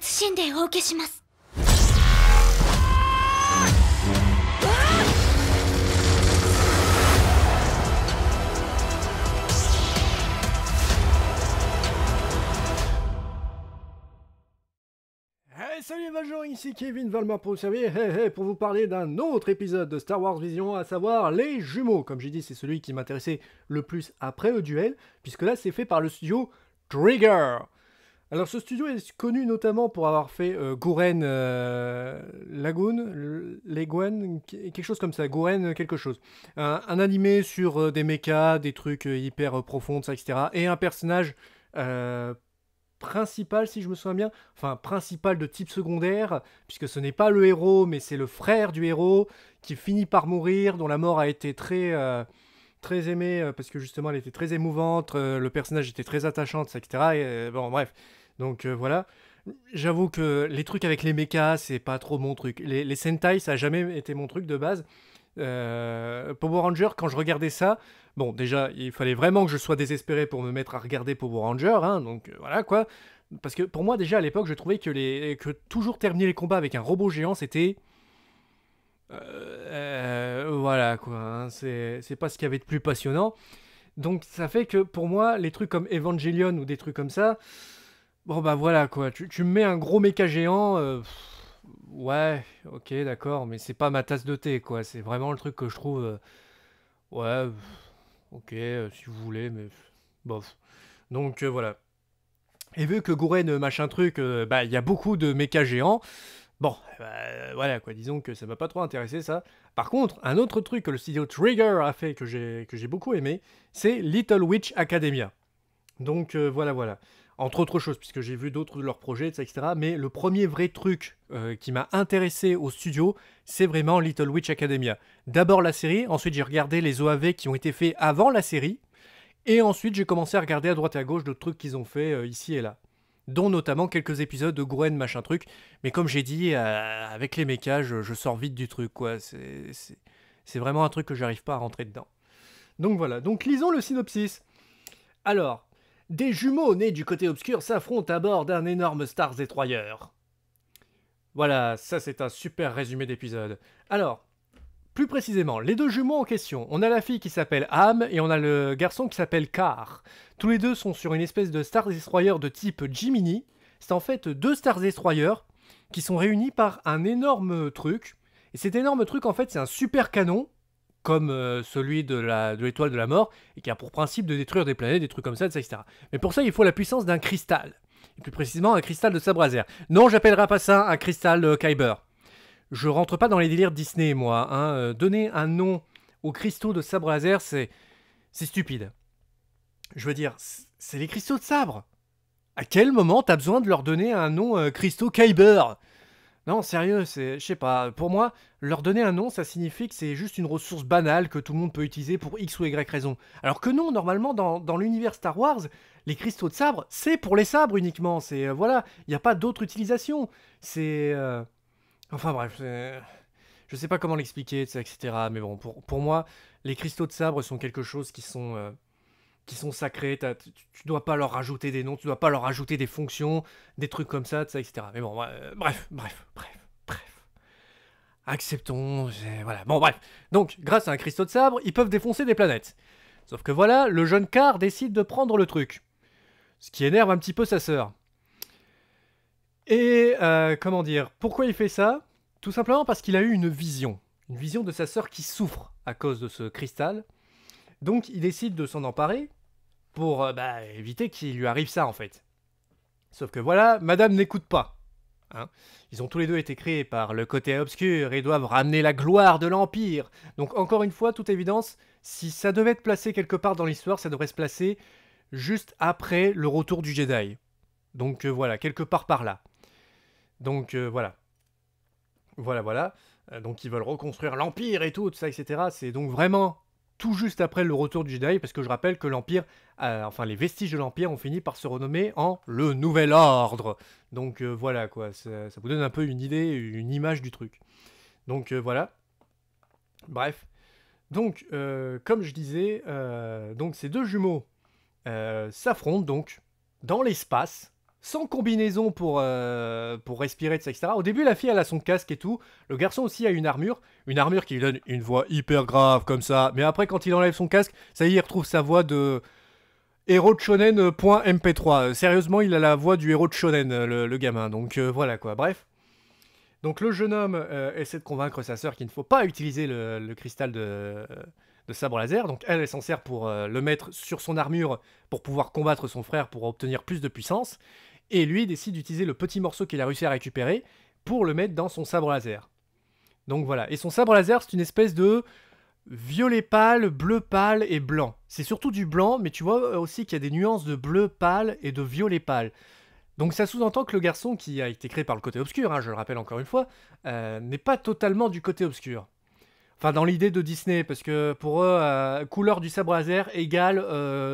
謹んでお受けします bonjour, ici Kevin Valmar pour vous servir, pour vous parler d'un autre épisode de Star Wars Vision, à savoir les jumeaux. Comme j'ai dit, c'est celui qui m'intéressait le plus après le duel, puisque là c'est fait par le studio Trigger. Alors ce studio est connu notamment pour avoir fait euh, Guren euh, Lagoon, quelque chose comme ça, Guren euh, quelque chose. Un, animé sur des mechas, des trucs hyper profonds, ça, etc. Et un personnage principal, si je me souviens bien, enfin principal de type secondaire, puisque ce n'est pas le héros, mais c'est le frère du héros qui finit par mourir, dont la mort a été très euh, très aimée euh, parce que justement elle était très émouvante, euh, le personnage était très attachant, etc. Et, bon bref, donc voilà. J'avoue que les trucs avec les mechas, c'est pas trop mon truc. Les, Sentai, ça a jamais été mon truc de base. Power Rangers, quand je regardais ça, Bon, déjà, il fallait vraiment que je sois désespéré pour me mettre à regarder Power Ranger, hein, donc euh, voilà quoi. Parce que pour moi, déjà à l'époque, je trouvais que, les, que toujours terminer les combats avec un robot géant, c'était. Euh, euh, voilà quoi, hein, c'est, pas ce qu'il y avait de plus passionnant. Donc ça fait que pour moi, les trucs comme Evangelion ou des trucs comme ça, bon bah voilà quoi, tu, tu mets un gros méca géant, ouais, ok, d'accord, mais c'est pas ma tasse de thé quoi, c'est vraiment le truc que je trouve, ouais ok, euh, si vous voulez, mais bof. Donc euh, voilà. Et vu que Gouren, machin truc, euh, bah il y a beaucoup de méca géants. Bon, bah, voilà quoi, disons que ça m'a pas trop intéressé ça. Par contre, un autre truc que le studio Trigger a fait que j'ai beaucoup aimé, c'est Little Witch Academia. Donc voilà, voilà entre autres choses, puisque j'ai vu d'autres de leurs projets, etc. Mais le premier vrai truc euh, qui m'a intéressé au studio, c'est vraiment Little Witch Academia. D'abord la série, ensuite j'ai regardé les OAV qui ont été faits avant la série, et ensuite j'ai commencé à regarder à droite et à gauche d'autres trucs qu'ils ont fait euh, ici et là dont notamment quelques épisodes de Gwen machin truc, mais comme j'ai dit, euh, avec les mechas, je, sors vite du truc, quoi, c'est vraiment un truc que j'arrive pas à rentrer dedans. Donc voilà, donc lisons le synopsis. Alors, des jumeaux nés du côté obscur s'affrontent à bord d'un énorme Star Destroyer. Voilà, ça c'est un super résumé d'épisode. Alors, plus précisément, les deux jumeaux en question, on a la fille qui s'appelle Am, et on a le garçon qui s'appelle Car. Tous les deux sont sur une espèce de Star Destroyer de type Jiminy. C'est en fait deux Star Destroyers qui sont réunis par un énorme truc. Et cet énorme truc, en fait, c'est un super canon comme euh, celui de l'étoile de, la mort, et qui a pour principe de détruire des planètes, des trucs comme ça, etc. Mais pour ça, il faut la puissance d'un cristal, et plus précisément un cristal de sabre laser. Non, j'appellerai pas ça un cristal euh, Kyber. Je rentre pas dans les délires Disney, moi. Hein. Euh, donner un nom aux cristaux de sabre laser, c'est c'est stupide. Je veux dire, c'est les cristaux de sabre. À quel moment t'as besoin de leur donner un nom cristaux Kyber non, sérieux, c'est, je sais pas, pour moi, leur donner un nom, ça signifie que c'est juste une ressource banale que tout le monde peut utiliser pour X ou Y raison. Alors que non, normalement, dans, l'univers Star Wars, les cristaux de sabre, c'est pour les sabres uniquement, c'est, euh, voilà, il n'y a pas d'autre utilisation. C'est... Euh, enfin bref, je sais pas comment l'expliquer, etc. Mais bon, pour, moi, les cristaux de sabre sont quelque chose qui sont... Euh, qui sont sacrés, tu, tu, dois pas leur rajouter des noms, tu dois pas leur rajouter des fonctions, des trucs comme ça, etc. Mais bon, euh, bref, bref, bref, bref. Acceptons, voilà. Bon, bref. Donc, grâce à un cristal de sabre, ils peuvent défoncer des planètes. Sauf que voilà, le jeune car décide de prendre le truc. Ce qui énerve un petit peu sa sœur. Et, euh, comment dire, pourquoi il fait ça Tout simplement parce qu'il a eu une vision. Une vision de sa sœur qui souffre à cause de ce cristal. Donc il décide de s'en emparer pour euh, bah, éviter qu'il lui arrive ça en fait. Sauf que voilà, Madame n'écoute pas. Hein. Ils ont tous les deux été créés par le côté obscur et doivent ramener la gloire de l'Empire. Donc encore une fois, toute évidence, si ça devait être placé quelque part dans l'histoire, ça devrait se placer juste après le retour du Jedi. Donc euh, voilà, quelque part par là. Donc euh, voilà. Voilà, voilà. donc ils veulent reconstruire l'Empire et tout, tout ça, etc. C'est donc vraiment tout juste après le retour du Jedi, parce que je rappelle que l'Empire, euh, enfin les vestiges de l'Empire ont fini par se renommer en le Nouvel Ordre. Donc euh, voilà quoi, ça, vous donne un peu une idée, une image du truc. Donc euh, voilà. Bref. Donc, comme je disais, donc ces deux jumeaux s'affrontent donc dans l'espace, sans combinaison pour, euh, pour respirer, etc. Au début, la fille, elle a son casque et tout. Le garçon aussi a une armure. Une armure qui lui donne une voix hyper grave, comme ça. Mais après, quand il enlève son casque, ça y est, il retrouve sa voix de... Héros de shonen.mp3. Euh, euh, sérieusement, il a la voix du héros de shonen, le, gamin. Donc voilà quoi, bref. Donc le jeune homme essaie de convaincre sa sœur qu'il ne faut pas utiliser le, cristal de, de, sabre laser. Donc elle, elle s'en sert pour le mettre sur son armure pour pouvoir combattre son frère pour obtenir plus de puissance. Et lui décide d'utiliser le petit morceau qu'il a réussi à récupérer pour le mettre dans son sabre laser. Donc voilà. Et son sabre laser, c'est une espèce de violet pâle, bleu pâle et blanc. C'est surtout du blanc, mais tu vois euh, aussi qu'il y a des nuances de bleu pâle et de violet pâle. Donc ça sous-entend que le garçon qui a été créé par le côté obscur, hein, je le rappelle encore une fois, euh, n'est pas totalement du côté obscur. Enfin, dans l'idée de Disney, parce que pour eux, euh, couleur du sabre laser égale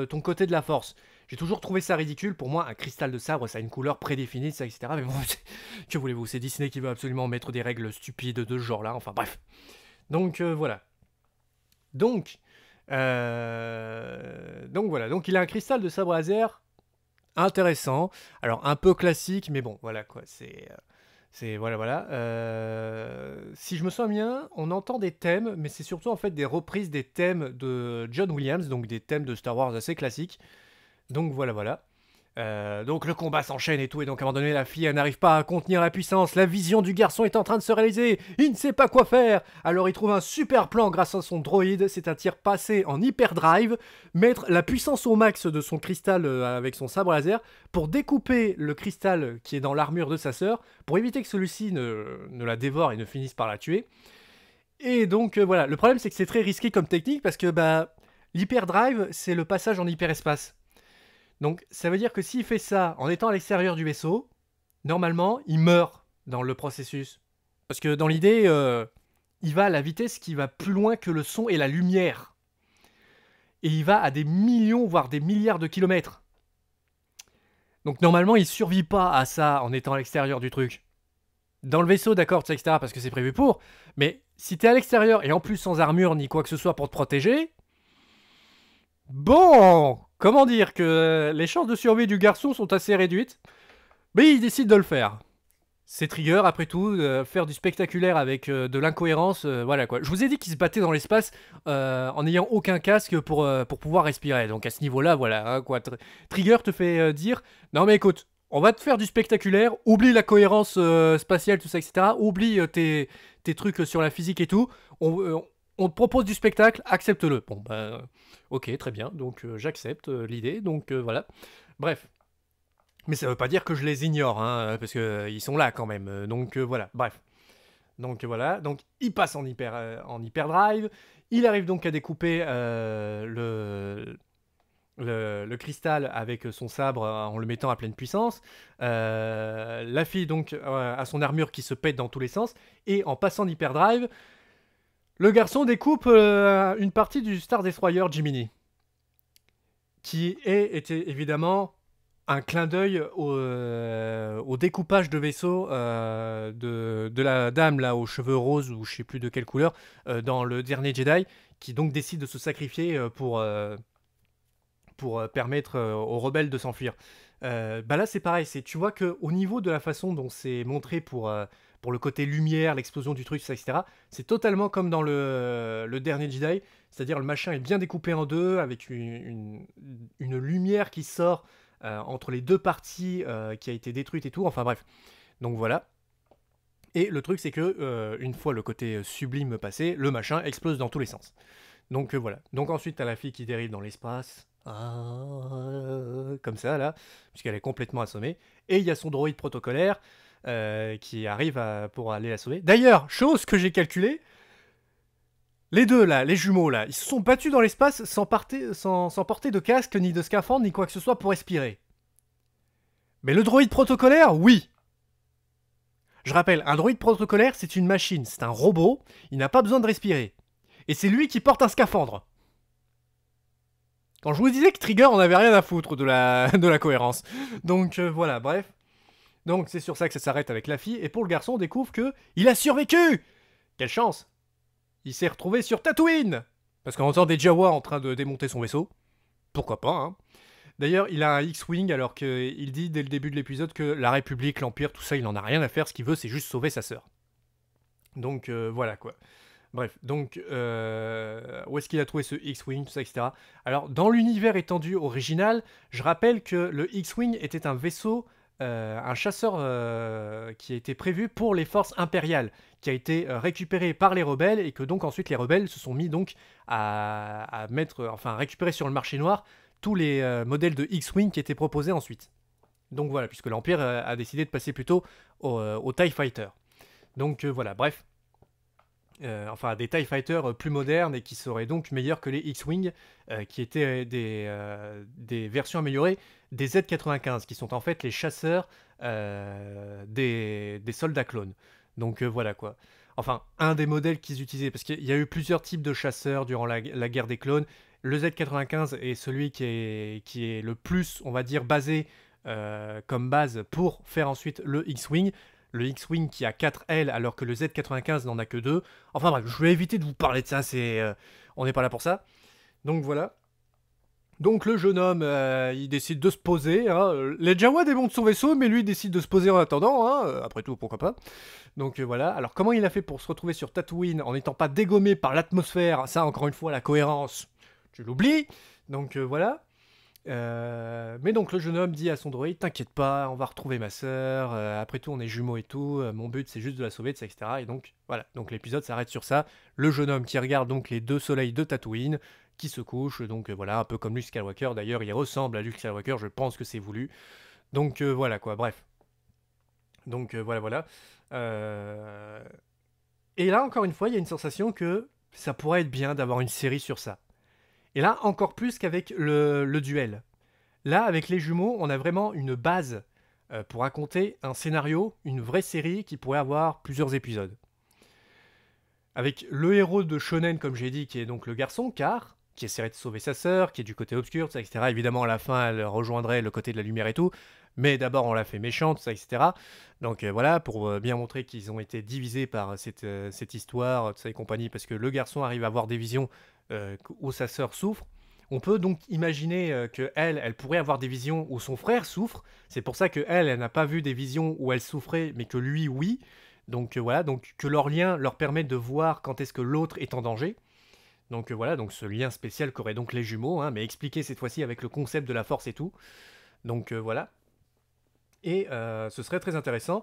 ton côté de la force. J'ai toujours trouvé ça ridicule. Pour moi, un cristal de sabre, ça a une couleur prédéfinie, ça, etc. Mais bon, que voulez-vous C'est Disney qui veut absolument mettre des règles stupides de ce genre-là. Enfin, bref. Donc, euh, voilà. Donc, euh, donc, voilà. Donc, il a un cristal de sabre laser intéressant. Alors, un peu classique, mais bon, voilà quoi. C'est. Euh, voilà voilà. si je me sens bien, on entend des thèmes, mais c'est surtout en fait des reprises des thèmes de John Williams, donc des thèmes de Star Wars assez classiques. Donc voilà, voilà. Euh, donc le combat s'enchaîne et tout, et donc à un moment donné, la fille n'arrive pas à contenir la puissance, la vision du garçon est en train de se réaliser, il ne sait pas quoi faire, alors il trouve un super plan grâce à son droïde, c'est un tir passé en hyperdrive, mettre la puissance au max de son cristal euh, avec son sabre laser, pour découper le cristal qui est dans l'armure de sa sœur, pour éviter que celui-ci ne, la dévore et ne finisse par la tuer. Et donc euh, voilà, le problème c'est que c'est très risqué comme technique, parce que bah, l'hyperdrive c'est le passage en hyperespace. Donc ça veut dire que s'il fait ça en étant à l'extérieur du vaisseau, normalement, il meurt dans le processus. Parce que dans l'idée, euh, il va à la vitesse qui va plus loin que le son et la lumière. Et il va à des millions, voire des milliards de kilomètres. Donc normalement, il survit pas à ça en étant à l'extérieur du truc. Dans le vaisseau, d'accord, etc., parce que c'est prévu pour, mais si t'es à l'extérieur et en plus sans armure ni quoi que ce soit pour te protéger, bon, Comment dire que euh, les chances de survie du garçon sont assez réduites, mais il décide de le faire. C'est Trigger, après tout, euh, faire du spectaculaire avec euh, de l'incohérence, voilà quoi. Je vous ai dit qu'il se battait dans l'espace en n'ayant aucun casque pour, pour pouvoir respirer, donc à ce niveau-là, voilà, hein, quoi. Trigger te fait dire, non mais écoute, on va te faire du spectaculaire, oublie la cohérence spatiale, tout ça, etc., oublie tes, trucs sur la physique et tout, on on te propose du spectacle, accepte-le. Bon, ben, ok, très bien, donc euh, j'accepte euh, l'idée, donc voilà. Bref. Mais ça veut pas dire que je les ignore, hein, parce qu'ils sont là quand même, donc voilà, bref. Donc voilà, donc il passe en, hyper, en hyperdrive, il arrive donc à découper le, le, cristal avec son sabre en le mettant à pleine puissance, la fille donc a son armure qui se pète dans tous les sens, et en passant d'hyperdrive, hyperdrive le garçon découpe euh, une partie du Star Destroyer Jiminy, qui est, était évidemment un clin d'œil au, euh, découpage de vaisseau euh, de, la dame là aux cheveux roses ou je sais plus de quelle couleur dans le dernier Jedi, qui donc décide de se sacrifier pour, pour permettre aux rebelles de s'enfuir. bah là c'est pareil, c'est tu vois que au niveau de la façon dont c'est montré pour pour le côté lumière, l'explosion du truc, etc. C'est totalement comme dans le, dernier Jedi, c'est-à-dire le machin est bien découpé en deux, avec une, lumière qui sort euh, entre les deux parties euh, qui a été détruite et tout, enfin bref. Donc voilà. Et le truc c'est que, euh, une fois le côté sublime passé, le machin explose dans tous les sens. Donc voilà. Donc ensuite t'as la fille qui dérive dans l'espace, ah, comme ça là, puisqu'elle est complètement assommée. Et il y a son droïde protocolaire euh, qui arrive pour aller la sauver. D'ailleurs, chose que j'ai calculée, les deux là, les jumeaux là, ils se sont battus dans l'espace sans, sans, sans, porter de casque, ni de scaphandre, ni quoi que ce soit pour respirer. Mais le droïde protocolaire, oui Je rappelle, un droïde protocolaire, c'est une machine, c'est un robot, il n'a pas besoin de respirer. Et c'est lui qui porte un scaphandre. Quand je vous disais que Trigger, on n'avait rien à foutre de la, de la cohérence. Donc euh, voilà, bref. Donc c'est sur ça que ça s'arrête avec la fille, et pour le garçon, on découvre que il a survécu Quelle chance Il s'est retrouvé sur Tatooine Parce qu'on entend des Jawas en train de démonter son vaisseau. Pourquoi pas, hein D'ailleurs, il a un X-Wing alors qu'il dit dès le début de l'épisode que la République, l'Empire, tout ça, il n'en a rien à faire, ce qu'il veut, c'est juste sauver sa sœur. Donc euh, voilà quoi. Bref, donc euh, où est-ce qu'il a trouvé ce X-Wing, tout ça, etc. Alors, dans l'univers étendu original, je rappelle que le X-Wing était un vaisseau euh, un chasseur euh, qui a été prévu pour les forces impériales, qui a été euh, récupéré par les rebelles et que donc ensuite les rebelles se sont mis donc à, mettre, enfin récupérer sur le marché noir tous les modèles de X-wing qui étaient proposés ensuite. Donc voilà, puisque l'Empire a décidé de passer plutôt aux TIE Fighters. Donc voilà, bref. enfin, des TIE Fighters plus modernes et qui seraient donc meilleurs que les X-Wing, qui étaient des versions améliorées des Z-95, qui sont en fait les chasseurs euh, des, soldats clones. Donc euh, voilà quoi. Enfin, un des modèles qu'ils utilisaient, parce qu'il y a eu plusieurs types de chasseurs durant la, guerre des clones. Le Z-95 est celui qui est, qui est le plus, on va dire, basé euh, comme base pour faire ensuite le X-Wing le X-Wing qui a 4 ailes alors que le Z95 n'en a que 2. Enfin bref, je vais éviter de vous parler de ça, c'est on n'est pas là pour ça. Donc voilà. Donc le jeune homme, euh, il décide de se poser. Hein. Les Jawa démontent son vaisseau, mais lui décide de se poser en attendant. Hein. Euh, après tout, pourquoi pas Donc euh, voilà. Alors comment il a fait pour se retrouver sur Tatooine en n'étant pas dégommé par l'atmosphère Ça, encore une fois, la cohérence, tu l'oublies. Donc voilà. mais donc le jeune homme dit à son droïde, t'inquiète pas, on va retrouver ma sœur, après tout on est jumeaux et tout, mon but c'est juste de la sauver, etc. Et donc voilà, donc l'épisode s'arrête sur ça, le jeune homme qui regarde donc les deux soleils de Tatooine, qui se couche. Donc euh, voilà, un peu comme Luke Skywalker. D'ailleurs, il ressemble à Luke Skywalker, je pense que c'est voulu. Donc euh, voilà quoi, bref. Donc euh, voilà, voilà. Et là, encore une fois, il y a une sensation que ça pourrait être bien d'avoir une série sur ça. Et là, encore plus qu'avec le, duel. Là, avec les jumeaux, on a vraiment une base pour raconter un scénario, une vraie série qui pourrait avoir plusieurs épisodes. Avec le héros de Shonen, comme j'ai dit, qui est donc le garçon, car qui essaierait de sauver sa sœur, qui est du côté obscur, ça, etc. Évidemment, à la fin, elle rejoindrait le côté de la lumière et tout, mais d'abord, on l'a fait méchante, ça, etc. Donc euh, voilà, pour euh, bien montrer qu'ils ont été divisés par euh, cette, histoire, ça et parce que le garçon arrive à avoir des visions où sa sœur souffre. On peut donc imaginer qu'elle, que elle, elle pourrait avoir des visions où son frère souffre. C'est pour ça que elle, n'a pas vu des visions où elle souffrait, mais que lui, oui. Donc voilà, donc que leur lien leur permet de voir quand est-ce que l'autre est en danger. Donc euh, voilà, donc ce lien spécial qu'auraient donc les jumeaux, hein, mais expliqué cette fois-ci avec le concept de la force et tout. Donc euh, voilà. Et euh, ce serait très intéressant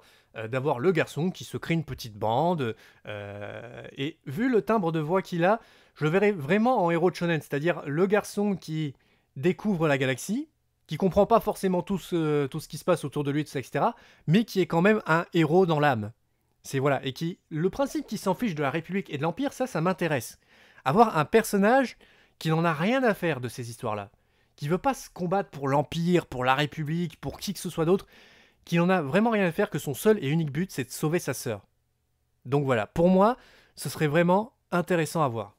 d'avoir le garçon qui se crée une petite bande. et vu le timbre de voix qu'il a, je le verrais vraiment en héros de shonen, c'est-à-dire le garçon qui découvre la galaxie, qui comprend pas forcément tout ce, qui se passe autour de lui, etc., mais qui est quand même un héros dans l'âme. C'est voilà, et qui le principe qui s'en fiche de la République et de l'Empire, ça, ça m'intéresse avoir un personnage qui n'en a rien à faire de ces histoires-là, qui veut pas se combattre pour l'Empire, pour la République, pour qui que ce soit d'autre, qui n'en a vraiment rien à faire, que son seul et unique but, c'est de sauver sa sœur. Donc voilà, pour moi, ce serait vraiment intéressant à voir.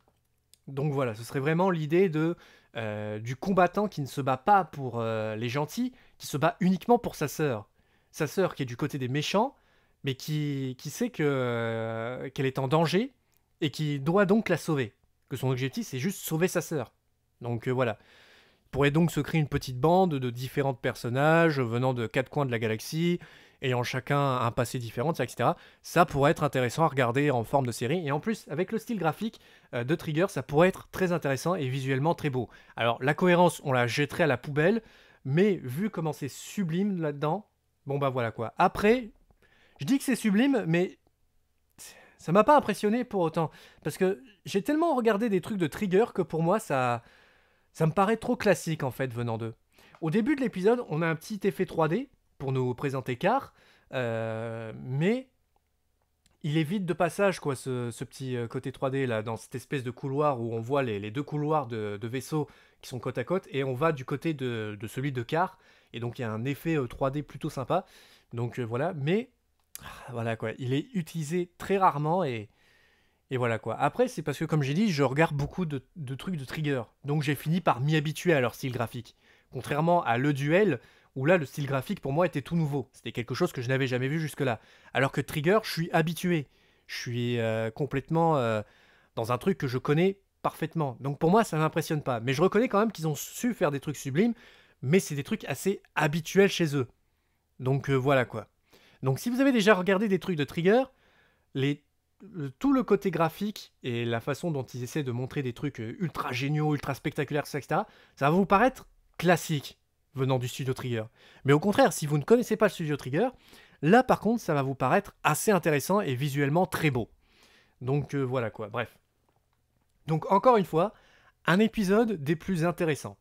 Donc voilà, ce serait vraiment l'idée de euh, du combattant qui ne se bat pas pour euh, les gentils, qui se bat uniquement pour sa sœur. Sa sœur qui est du côté des méchants, mais qui, sait euh, qu'elle est en danger et qui doit donc la sauver que son objectif c'est juste sauver sa sœur. Donc euh, voilà. Il pourrait donc se créer une petite bande de différents personnages venant de quatre coins de la galaxie, ayant chacun un passé différent, etc. Ça pourrait être intéressant à regarder en forme de série. Et en plus, avec le style graphique euh, de Trigger, ça pourrait être très intéressant et visuellement très beau. Alors la cohérence, on la jetterait à la poubelle, mais vu comment c'est sublime là-dedans, bon bah voilà quoi. Après, je dis que c'est sublime, mais ça m'a pas impressionné pour autant, parce que j'ai tellement regardé des trucs de Trigger que pour moi ça, ça me paraît trop classique en fait venant d'eux. Au début de l'épisode, on a un petit effet 3D pour nous présenter Car, euh, mais il est vide de passage quoi ce, petit euh, côté 3D là dans cette espèce de couloir où on voit les, deux couloirs de, vaisseaux qui sont côte à côte et on va du côté de, celui de Car et donc il y a un effet 3D euh, plutôt sympa. Donc voilà, mais ah, voilà quoi, il est utilisé très rarement et, et voilà quoi. Après, c'est parce que, comme j'ai dit, je regarde beaucoup de, trucs de trigger. Donc j'ai fini par m'y habituer à leur style graphique. Contrairement à Le Duel, où là, le style graphique pour moi était tout nouveau. C'était quelque chose que je n'avais jamais vu jusque-là. Alors que Trigger, je suis habitué. Je suis euh, complètement euh, dans un truc que je connais parfaitement. Donc pour moi, ça m'impressionne pas. Mais je reconnais quand même qu'ils ont su faire des trucs sublimes, mais c'est des trucs assez habituels chez eux. Donc euh, voilà quoi. Donc si vous avez déjà regardé des trucs de Trigger, tout le côté graphique et la façon dont ils essaient de montrer des trucs euh, ultra géniaux, ultra spectaculaires, etc., ça va vous paraître classique venant du studio Trigger. Mais au contraire, si vous ne connaissez pas le studio Trigger, là par contre, ça va vous paraître assez intéressant et visuellement très beau. Donc euh, voilà quoi, bref. Donc encore une fois, un épisode des plus intéressants.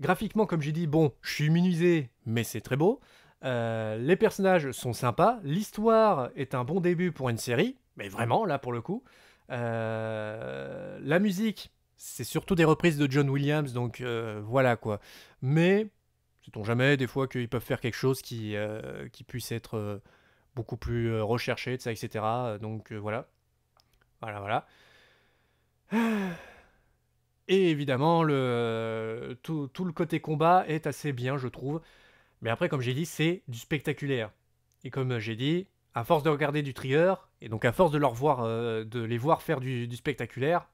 Graphiquement, comme j'ai dit, bon, je suis immunisé, mais c'est très beau. Euh, les personnages sont sympas, l'histoire est un bon début pour une série, mais vraiment là pour le coup. Euh, la musique, c'est surtout des reprises de John Williams, donc euh, voilà quoi. Mais sait-on jamais des fois qu'ils peuvent faire quelque chose qui, qui puisse être beaucoup plus recherché, ça, etc. Donc voilà. Voilà, voilà. Et évidemment, le, tout le côté combat est assez bien, je trouve. Mais après, comme j'ai dit, c'est du spectaculaire. Et comme euh, j'ai dit, à force de regarder du trigger, et donc à force de, leur voir, euh, de les voir faire du, spectaculaire,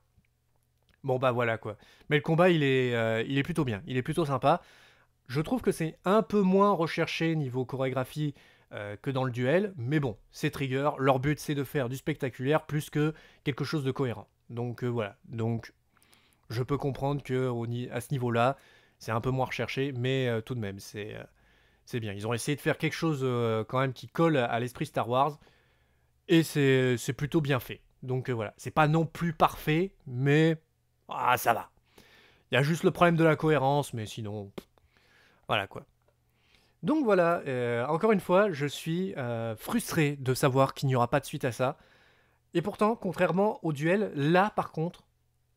bon bah voilà quoi. Mais le combat, il est, euh, il est plutôt bien, il est plutôt sympa. Je trouve que c'est un peu moins recherché niveau chorégraphie que dans le duel, mais bon, c'est trigger, leur but c'est de faire du spectaculaire plus que quelque chose de cohérent. Donc voilà, donc je peux comprendre que à ce niveau-là, c'est un peu moins recherché, mais tout de même, c'est c'est bien. Ils ont essayé de faire quelque chose euh, quand même qui colle à l'esprit Star Wars. Et c'est, plutôt bien fait. Donc euh, voilà, c'est pas non plus parfait, mais ah, ça va. Il y a juste le problème de la cohérence, mais sinon, voilà quoi. Donc voilà, euh, encore une fois, je suis frustré de savoir qu'il n'y aura pas de suite à ça. Et pourtant, contrairement au duel, là par contre,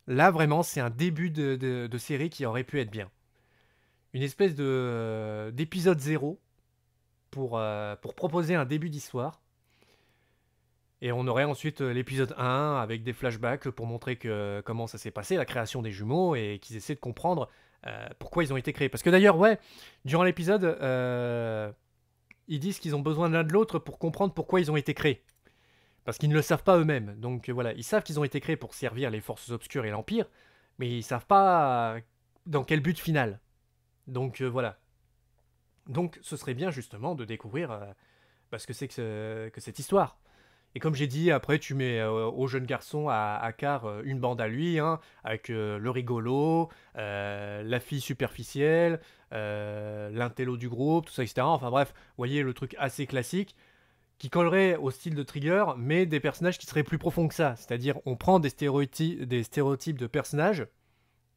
là vraiment, c'est un début de série qui aurait pu être bien une espèce de euh, d'épisode zéro pour, euh, pour proposer un début d'histoire. Et on aurait ensuite euh, l'épisode 1 avec des flashbacks pour montrer que, comment ça s'est passé, la création des jumeaux, et qu'ils essaient de comprendre pourquoi ils ont été créés. Parce que d'ailleurs, ouais, durant l'épisode, ils disent qu'ils ont besoin l'un de l'autre pour comprendre pourquoi ils ont été créés. Parce qu'ils ne le savent pas eux-mêmes. Donc voilà, ils savent qu'ils ont été créés pour servir les forces obscures et l'Empire, mais ils savent pas dans quel but final. Donc euh, voilà. Donc ce serait bien justement de découvrir euh, bah, ce que c'est que, cette histoire. Et comme j'ai dit, après, tu mets euh, au jeune garçon à, à une bande à lui, hein, avec le rigolo, la fille superficielle, l'intello du groupe, tout ça, etc. Enfin bref, vous voyez le truc assez classique qui collerait au style de Trigger, mais des personnages qui seraient plus profonds que ça. C'est-à-dire, on prend des stéréotypes de personnages,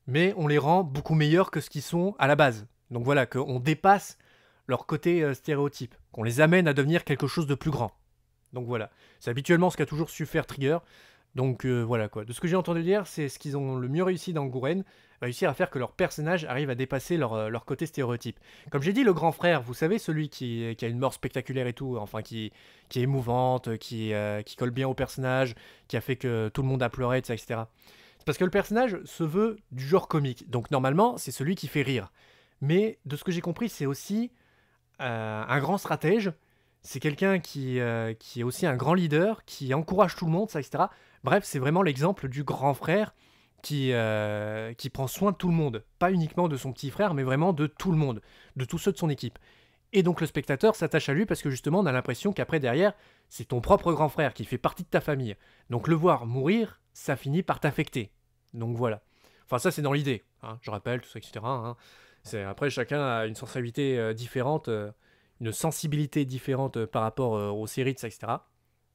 mais on les rend beaucoup meilleurs que ce qu'ils sont à la base. Donc voilà, qu'on dépasse leur côté euh, stéréotype, qu'on les amène à devenir quelque chose de plus grand. Donc voilà, c'est habituellement ce qu'a toujours su faire Trigger. Donc euh, voilà quoi. De ce que j'ai entendu dire, c'est ce qu'ils ont le mieux réussi dans Gouren, réussir à faire que leur personnage arrive à dépasser leur, euh, côté stéréotype. Comme j'ai dit, le grand frère, vous savez, celui qui, a une mort spectaculaire et tout, enfin qui, est émouvante, qui, qui colle bien au personnage, qui a fait que tout le monde a pleuré, etc. Parce que le personnage se veut du genre comique, donc normalement c'est celui qui fait rire. Mais de ce que j'ai compris, c'est aussi euh, un grand stratège, c'est quelqu'un qui, euh, qui est aussi un grand leader, qui encourage tout le monde, ça, etc. Bref, c'est vraiment l'exemple du grand frère qui, euh, qui prend soin de tout le monde. Pas uniquement de son petit frère, mais vraiment de tout le monde, de tous ceux de son équipe. Et donc le spectateur s'attache à lui parce que justement on a l'impression qu'après derrière, c'est ton propre grand frère qui fait partie de ta famille. Donc le voir mourir, ça finit par t'affecter. Donc voilà. Enfin, ça, c'est dans l'idée. Hein. je rappelle, tout ça, etc. Hein. C'est, après, chacun a une sensibilité euh, différente, euh, une sensibilité différente euh, par rapport aux séries, de ça, etc.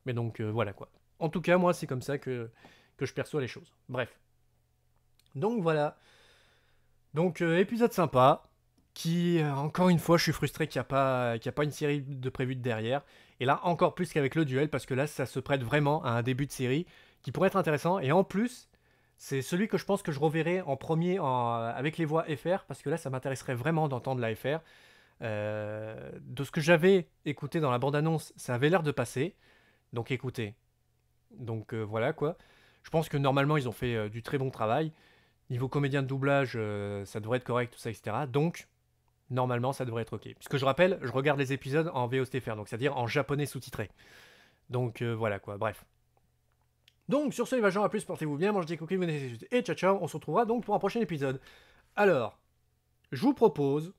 Mais donc, voilà quoi. En tout cas, moi, c'est comme ça que, que je perçois les choses. Bref. Donc, voilà. Donc, épisode sympa. Qui, encore une fois, je suis frustré qu'il n'y a, pas, a pas une série de prévues derrière. Et là, encore plus qu'avec le duel, parce que là, ça se prête vraiment à un début de série qui pourrait être intéressant. Et en plus, c'est celui que je pense que je reverrai en premier avec les voix FR, parce que là, ça m'intéresserait vraiment d'entendre la FR. Euh, de ce que j'avais écouté dans la bande-annonce, ça avait l'air de passer. Donc écoutez. Donc euh, voilà quoi. Je pense que normalement, ils ont fait euh, du très bon travail. Niveau comédien de doublage, ça devrait être correct, tout ça, etc. Donc, normalement, ça devrait être OK. Puisque je rappelle, je regarde les épisodes en VOSTFR, donc c'est-à-dire en japonais sous-titré. Donc voilà quoi, bref. Donc sur ce, les vagins, à plus, portez-vous bien, mangez des cookies, vous et ciao ciao, on se retrouvera donc pour un prochain épisode. Alors, je vous propose,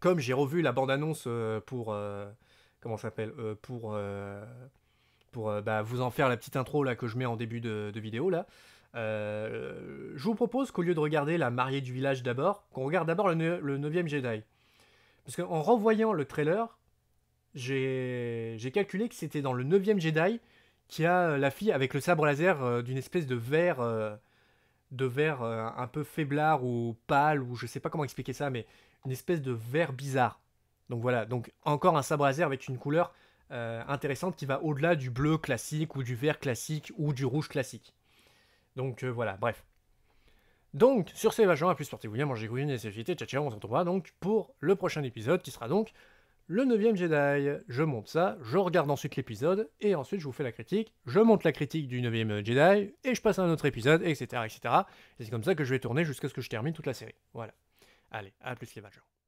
comme j'ai revu la bande-annonce euh, pour... Euh, comment ça s'appelle euh, Pour, pour bah, vous en faire la petite intro là, que je mets en début de, vidéo, là. je vous propose qu'au lieu de regarder la mariée du village d'abord, qu'on regarde d'abord le, le 9ème Jedi. Parce qu'en revoyant le trailer, j'ai calculé que c'était dans le 9ème Jedi qui a euh, la fille avec le sabre laser euh, d'une espèce de vert, euh, de vert un peu faiblard ou pâle, ou je sais pas comment expliquer ça, mais une espèce de vert bizarre. Donc voilà, donc encore un sabre laser avec une couleur intéressante qui va au-delà du bleu classique ou du vert classique ou du rouge classique. Donc voilà, bref. Donc sur ces vagins, à plus portez-vous bien, mangez bien, et société, ciao ciao, on se retrouvera donc pour le prochain épisode qui sera donc le 9ème Jedi. Je monte ça, je regarde ensuite l'épisode, et ensuite je vous fais la critique. Je monte la critique du 9ème Jedi, et je passe à un autre épisode, etc. etc. Et c'est comme ça que je vais tourner jusqu'à ce que je termine toute la série. Voilà. Allez, à plus les gens.